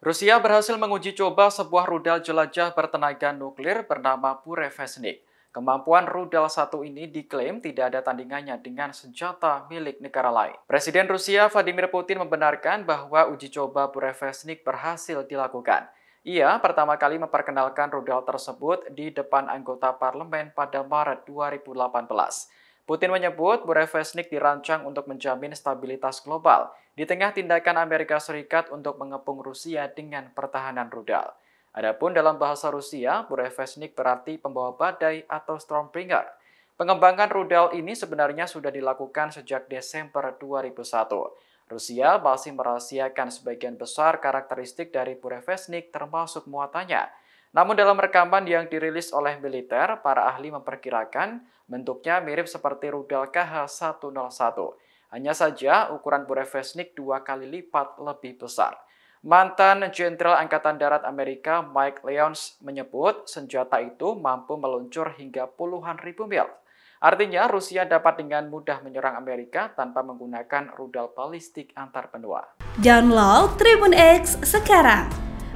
Rusia berhasil menguji coba sebuah rudal jelajah bertenaga nuklir bernama Burevestnik. Kemampuan rudal satu ini diklaim tidak ada tandingannya dengan senjata milik negara lain. Presiden Rusia Vladimir Putin membenarkan bahwa uji coba Burevestnik berhasil dilakukan. Ia pertama kali memperkenalkan rudal tersebut di depan anggota parlemen pada Maret 2018. Putin menyebut Burevestnik dirancang untuk menjamin stabilitas global di tengah tindakan Amerika Serikat untuk mengepung Rusia dengan pertahanan rudal. Adapun dalam bahasa Rusia, Burevestnik berarti pembawa badai atau stormbringer. Pengembangan rudal ini sebenarnya sudah dilakukan sejak Desember 2001. Rusia masih merahasiakan sebagian besar karakteristik dari Burevestnik termasuk muatannya. Namun dalam rekaman yang dirilis oleh militer, para ahli memperkirakan bentuknya mirip seperti rudal KH-101. Hanya saja ukuran Burevestnik dua kali lipat lebih besar. Mantan Jenderal Angkatan Darat Amerika Mike Leons menyebut senjata itu mampu meluncur hingga puluhan ribu mil. Artinya Rusia dapat dengan mudah menyerang Amerika tanpa menggunakan rudal balistik antar benua. Download Tribun X sekarang